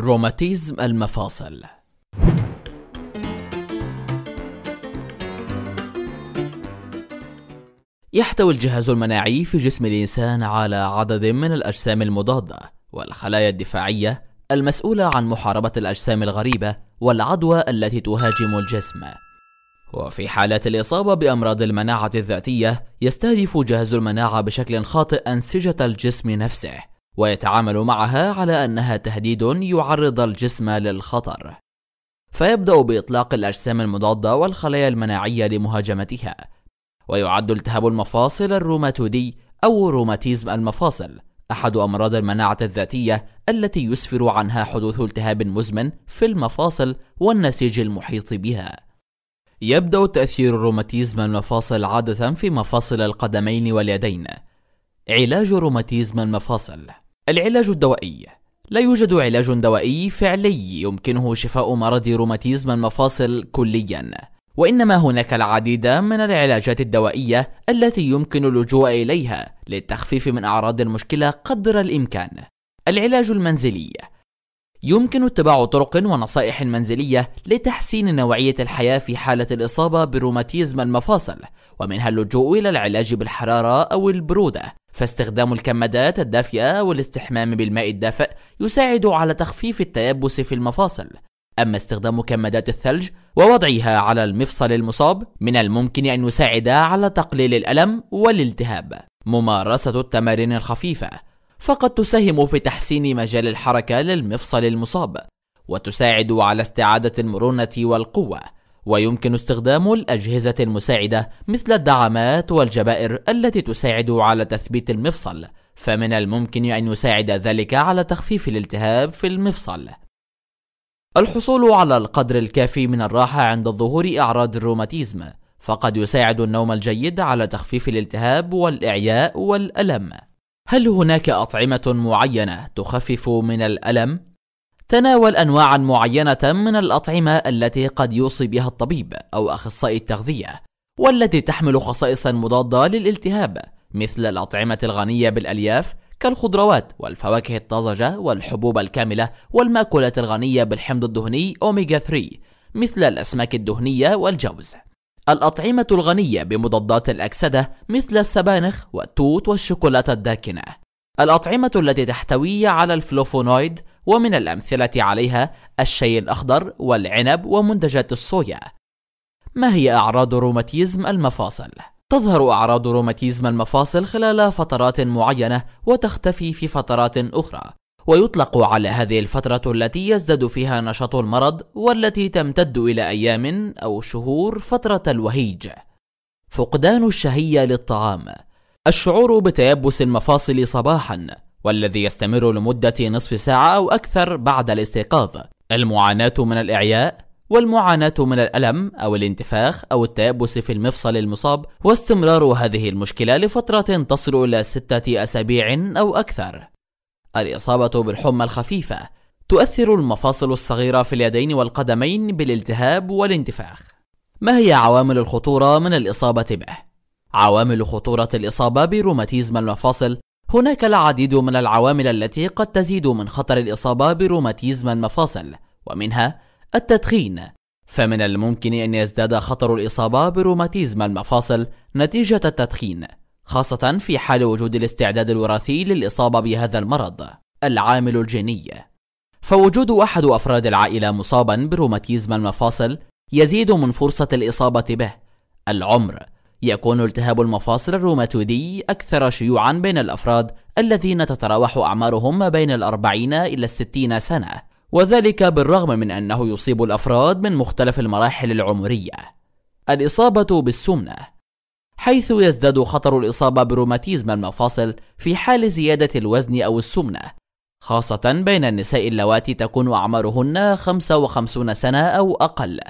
روماتيزم المفاصل يحتوي الجهاز المناعي في جسم الإنسان على عدد من الأجسام المضادة والخلايا الدفاعية المسؤولة عن محاربة الأجسام الغريبة والعدوى التي تهاجم الجسم وفي حالات الإصابة بأمراض المناعة الذاتية يستهدف جهاز المناعة بشكل خاطئ أنسجة الجسم نفسه ويتعامل معها على أنها تهديد يعرض الجسم للخطر فيبدأ بإطلاق الأجسام المضادة والخلايا المناعية لمهاجمتها ويعد التهاب المفاصل الروماتودي أو روماتيزم المفاصل أحد أمراض المناعة الذاتية التي يسفر عنها حدوث التهاب مزمن في المفاصل والنسيج المحيط بها. يبدأ تأثير روماتيزم المفاصل عادة في مفاصل القدمين واليدين. علاج روماتيزم المفاصل العلاج الدوائي لا يوجد علاج دوائي فعلي يمكنه شفاء مرض روماتيزم المفاصل كليا وإنما هناك العديد من العلاجات الدوائية التي يمكن اللجوء إليها للتخفيف من أعراض المشكلة قدر الإمكان العلاج المنزلي يمكن اتباع طرق ونصائح منزلية لتحسين نوعية الحياة في حالة الإصابة بروماتيزم المفاصل ومنها اللجوء إلى العلاج بالحرارة أو البرودة فاستخدام الكمادات الدافئة والاستحمام بالماء الدافئ يساعد على تخفيف التيبس في المفاصل أما استخدام كمادات الثلج ووضعها على المفصل المصاب من الممكن أن يساعد على تقليل الألم والالتهاب ممارسة التمارين الخفيفة فقد تساهم في تحسين مجال الحركة للمفصل المصاب وتساعد على استعادة المرونة والقوة ويمكن استخدام الأجهزة المساعدة مثل الدعامات والجبائر التي تساعد على تثبيت المفصل فمن الممكن أن يساعد ذلك على تخفيف الالتهاب في المفصل الحصول على القدر الكافي من الراحة عند ظهور أعراض الروماتيزم فقد يساعد النوم الجيد على تخفيف الالتهاب والإعياء والألم هل هناك أطعمة معينة تخفف من الألم تناول أنواعا معينة من الأطعمة التي قد يوصي بها الطبيب أو أخصائي التغذية والتي تحمل خصائصا مضادة للالتهاب مثل الأطعمة الغنية بالألياف كالخضروات والفواكه الطازجة والحبوب الكاملة والمأكولات الغنية بالحمض الدهني أوميجا 3 مثل الأسماك الدهنية والجوز الأطعمة الغنية بمضادات الأكسدة مثل السبانخ والتوت والشوكولاتة الداكنة الأطعمة التي تحتوي على الفلوفونويد ومن الأمثلة عليها الشاي الأخضر والعنب ومنتجات الصويا. ما هي أعراض روماتيزم المفاصل؟ تظهر أعراض روماتيزم المفاصل خلال فترات معينة وتختفي في فترات أخرى، ويطلق على هذه الفترة التي يزداد فيها نشاط المرض والتي تمتد إلى أيام أو شهور فترة الوهيج. فقدان الشهية للطعام الشعور بتيبس المفاصل صباحًا والذي يستمر لمدة نصف ساعة أو أكثر بعد الاستيقاظ المعاناة من الإعياء والمعاناة من الألم أو الانتفاخ أو التيبس في المفصل المصاب واستمرار هذه المشكلة لفترة تصل إلى ستة أسابيع أو أكثر. الإصابة بالحمى الخفيفة تؤثر المفاصل الصغيرة في اليدين والقدمين بالالتهاب والانتفاخ. ما هي عوامل الخطورة من الإصابة به؟ عوامل خطورة الإصابة بروماتيزم المفاصل هناك العديد من العوامل التي قد تزيد من خطر الإصابة بروماتيزم المفاصل ومنها التدخين فمن الممكن أن يزداد خطر الإصابة بروماتيزم المفاصل نتيجة التدخين خاصة في حال وجود الاستعداد الوراثي للإصابة بهذا المرض العامل الجيني فوجود أحد أفراد العائلة مصابا بروماتيزم المفاصل يزيد من فرصة الإصابة به العمر يكون التهاب المفاصل الروماتويدي أكثر شيوعا بين الأفراد الذين تتراوح أعمارهم ما بين الأربعين إلى الستين سنة وذلك بالرغم من أنه يصيب الأفراد من مختلف المراحل العمرية الإصابة بالسمنة حيث يزداد خطر الإصابة بروماتيزم المفاصل في حال زيادة الوزن أو السمنة خاصة بين النساء اللواتي تكون أعمارهن 55 سنة أو أقل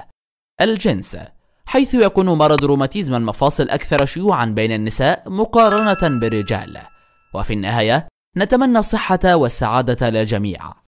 الجنس حيث يكون مرض روماتيزم المفاصل أكثر شيوعا بين النساء مقارنة بالرجال وفي النهاية نتمنى الصحة والسعادة للجميع